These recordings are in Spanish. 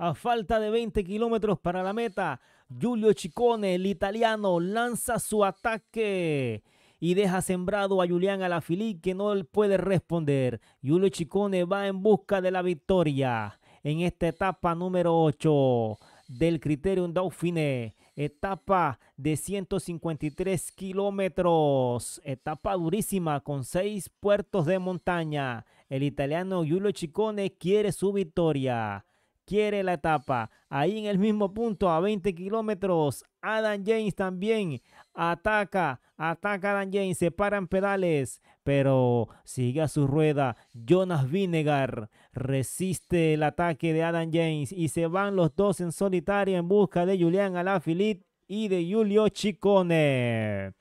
A falta de 20 kilómetros para la meta, Giulio Ciccone, el italiano, lanza su ataque y deja sembrado a Julián Alaphilippe que no puede responder. Giulio Ciccone va en busca de la victoria en esta etapa número 8 del Criterium Dauphine. Etapa de 153 kilómetros. Etapa durísima con seis puertos de montaña. El italiano Giulio Ciccone quiere su victoria quiere la etapa. Ahí en el mismo punto, a 20 kilómetros, Adam James también ataca, ataca Adam James, se paran pedales, pero sigue a su rueda. Jonas Vinegar resiste el ataque de Adam James y se van los dos en solitario en busca de Julián Alaphilippe y de Julio Chicone.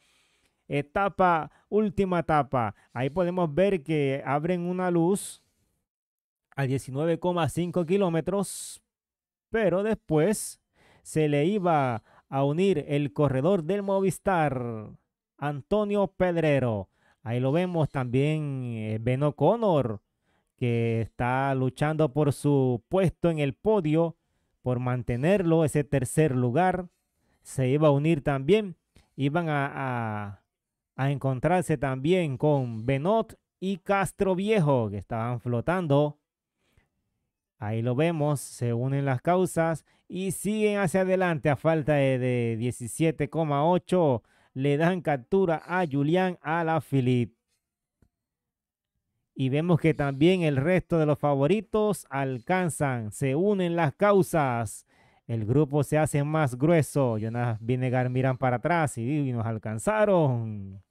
Etapa, última etapa. Ahí podemos ver que abren una luz a 19,5 kilómetros, pero después se le iba a unir el corredor del Movistar, Antonio Pedrero. Ahí lo vemos también eh, Ben Connor que está luchando por su puesto en el podio, por mantenerlo, ese tercer lugar. Se iba a unir también. Iban a, a, encontrarse también con Benot y Castro Viejo, que estaban flotando Ahí lo vemos, se unen las causas y siguen hacia adelante a falta de, 17,8. Le dan captura a Julián Alaphilippe. Y vemos que también el resto de los favoritos alcanzan, se unen las causas. El grupo se hace más grueso. Jonas Vinegar miran para atrás y nos alcanzaron.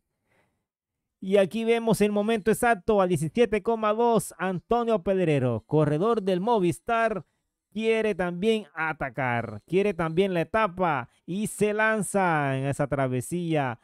Y aquí vemos el momento exacto al 17,2. Antonio Pedrero, corredor del Movistar, quiere también atacar. Quiere también la etapa y se lanza en esa travesía.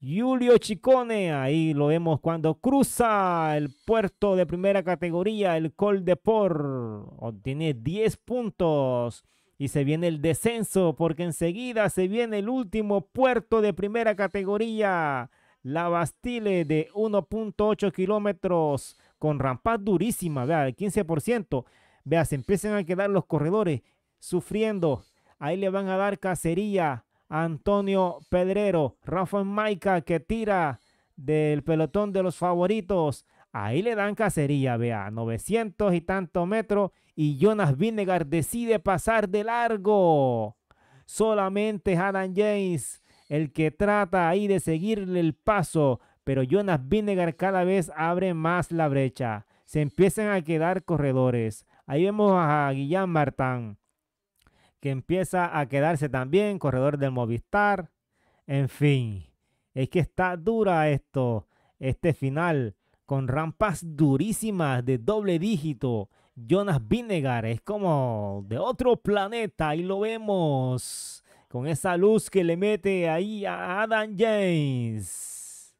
Julio Chicone, ahí lo vemos cuando cruza el puerto de primera categoría, el Col de Por. Obtiene 10 puntos y se viene el descenso porque enseguida se viene el último puerto de primera categoría. La Bastille de 1.8 kilómetros con rampa durísima, vea, el 15%. Vea, se empiezan a quedar los corredores sufriendo. Ahí le van a dar cacería a Antonio Pedrero. Rafael Maica que tira del pelotón de los favoritos. Ahí le dan cacería, vea, 900 y tanto metros. Y Jonas Vinegar decide pasar de largo. Solamente Adam James el que trata ahí de seguirle el paso, pero Jonas Vinegar cada vez abre más la brecha. Se empiezan a quedar corredores. Ahí vemos a Guillán Martán, que empieza a quedarse también, corredor del Movistar. En fin, es que está dura esto, este final, con rampas durísimas de doble dígito. Jonas Vinegar es como de otro planeta y lo vemos con esa luz que le mete ahí a Adam James.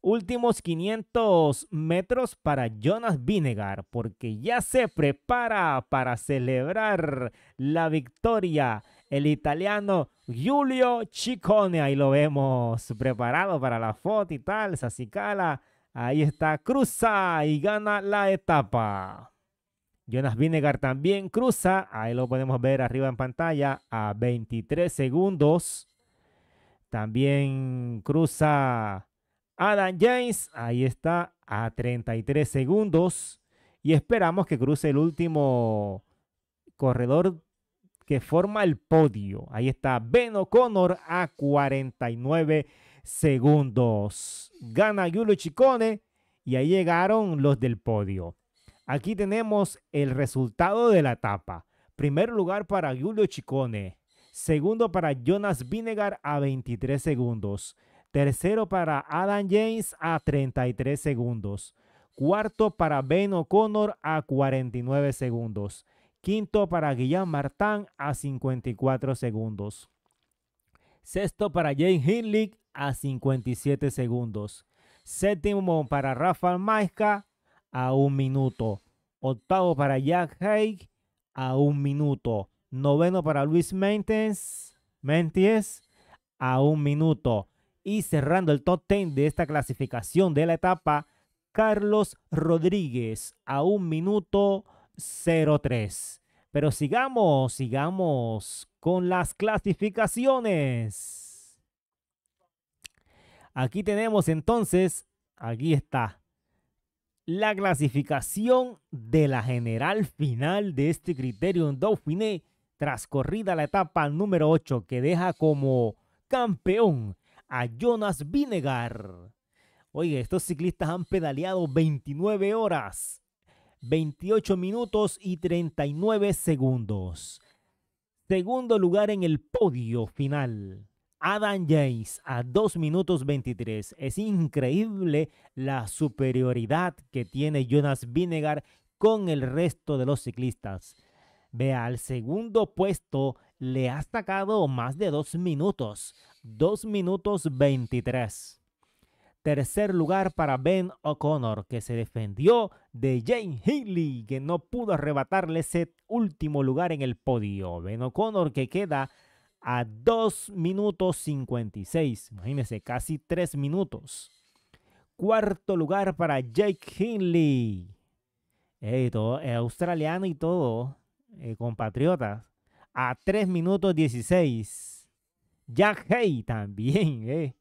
Últimos 500 metros para Jonas Vinegar, porque ya se prepara para celebrar la victoria el italiano Giulio Ciccone. Ahí lo vemos preparado para la foto y tal, Sacicala. Ahí está, cruza y gana la etapa. Jonas Vinegar también cruza. Ahí lo podemos ver arriba en pantalla a 23 segundos. También cruza Adam James. Ahí está a 33 segundos. Y esperamos que cruce el último corredor que forma el podio. Ahí está Ben O'Connor a 49 segundos. Gana Giulio Chicone y ahí llegaron los del podio. Aquí tenemos el resultado de la etapa. Primer lugar para Julio Chicone. Segundo para Jonas Vinegar a 23 segundos. Tercero para Adam James a 33 segundos. Cuarto para Ben O'Connor a 49 segundos. Quinto para Guillaume Martin a 54 segundos. Sexto para Jane Hindley a 57 segundos. Séptimo para Rafael Maizca a un minuto. Octavo para Jack Haig. a un minuto. Noveno para Luis Mentes, Menties a un minuto. Y cerrando el top 10 de esta clasificación de la etapa, Carlos Rodríguez a un minuto 03. Pero sigamos, sigamos con las clasificaciones. Aquí tenemos entonces, aquí está, la clasificación de la general final de este criterio en Dauphiné corrida la etapa número 8 que deja como campeón a Jonas Vinegar. Oye, estos ciclistas han pedaleado 29 horas, 28 minutos y 39 segundos. Segundo lugar en el podio final. Adam James a 2 minutos 23. Es increíble la superioridad que tiene Jonas Vinegar con el resto de los ciclistas. Vea, al segundo puesto le ha sacado más de 2 minutos. 2 minutos 23. Tercer lugar para Ben O'Connor, que se defendió de Jane Healy, que no pudo arrebatarle ese último lugar en el podio. Ben O'Connor que queda a 2 minutos 56. Imagínense, casi 3 minutos. Cuarto lugar para Jake Hinley. todo, eh, australiano y todo, eh, compatriotas. A 3 minutos 16. Jack Hay también, eh.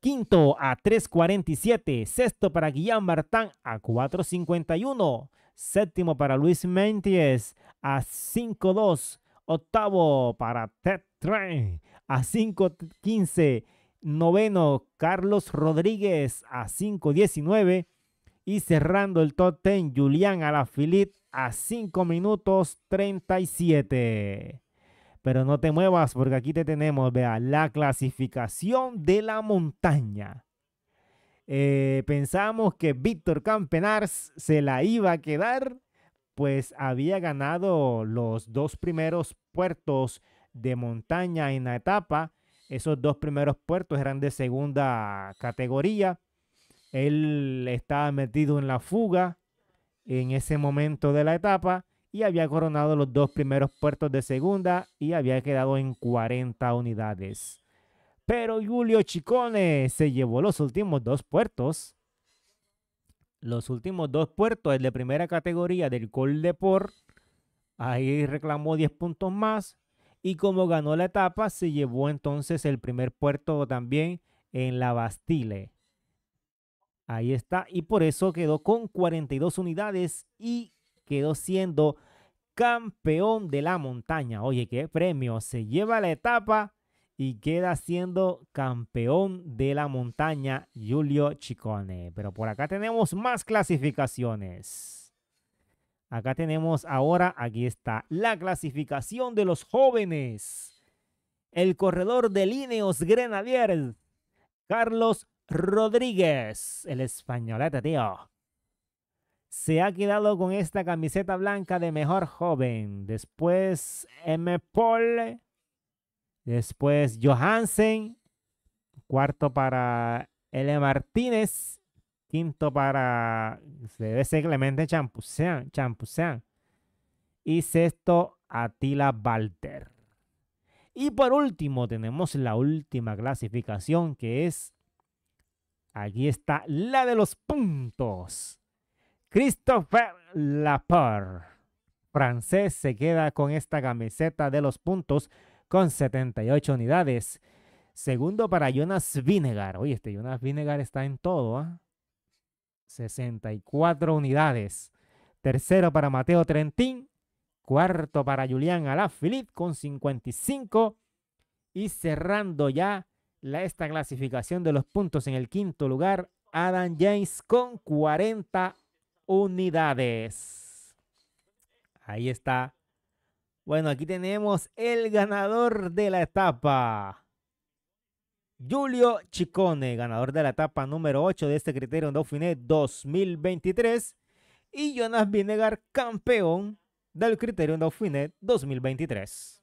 Quinto a 3.47. Sexto para Guillaume Martán a 4.51. Séptimo para Luis Mentes. a 5.2. Octavo para Ted Train a 5.15. Noveno, Carlos Rodríguez a 5.19. Y cerrando el top 10, Julián Alaphilippe a 5 minutos 37. Pero no te muevas porque aquí te tenemos, vea, la clasificación de la montaña. Eh, pensamos que Víctor Campenars se la iba a quedar pues había ganado los dos primeros puertos de montaña en la etapa. Esos dos primeros puertos eran de segunda categoría. Él estaba metido en la fuga en ese momento de la etapa y había coronado los dos primeros puertos de segunda y había quedado en 40 unidades. Pero Julio Chicone se llevó los últimos dos puertos los últimos dos puertos, el de primera categoría del Col de Port, ahí reclamó 10 puntos más. Y como ganó la etapa, se llevó entonces el primer puerto también en la Bastille. Ahí está. Y por eso quedó con 42 unidades y quedó siendo campeón de la montaña. Oye, qué premio. Se lleva la etapa y queda siendo campeón de la montaña Julio Chicone. Pero por acá tenemos más clasificaciones. Acá tenemos ahora, aquí está, la clasificación de los jóvenes. El corredor de líneas Grenadier, Carlos Rodríguez, el españoleta tío. Se ha quedado con esta camiseta blanca de mejor joven. Después, M. Paul Después Johansen. Cuarto para L. Martínez. Quinto para. Debe ser Clemente Champusean. Y sexto, Atila Walter. Y por último, tenemos la última clasificación que es. Aquí está la de los puntos. Christopher Laporte, francés, se queda con esta camiseta de los puntos con 78 unidades. Segundo para Jonas Vinegar. Oye, este Jonas Vinegar está en todo, ¿ah? 64 unidades. Tercero para Mateo Trentín. Cuarto para Julián Alaphilippe con 55. Y cerrando ya esta clasificación de los puntos en el quinto lugar, Adam James con 40 unidades. Ahí está bueno, aquí tenemos el ganador de la etapa. Julio Chicone, ganador de la etapa número 8 de este criterio en Dauphiné 2023. Y Jonas Vinegar, campeón del criterio en Dauphiné 2023.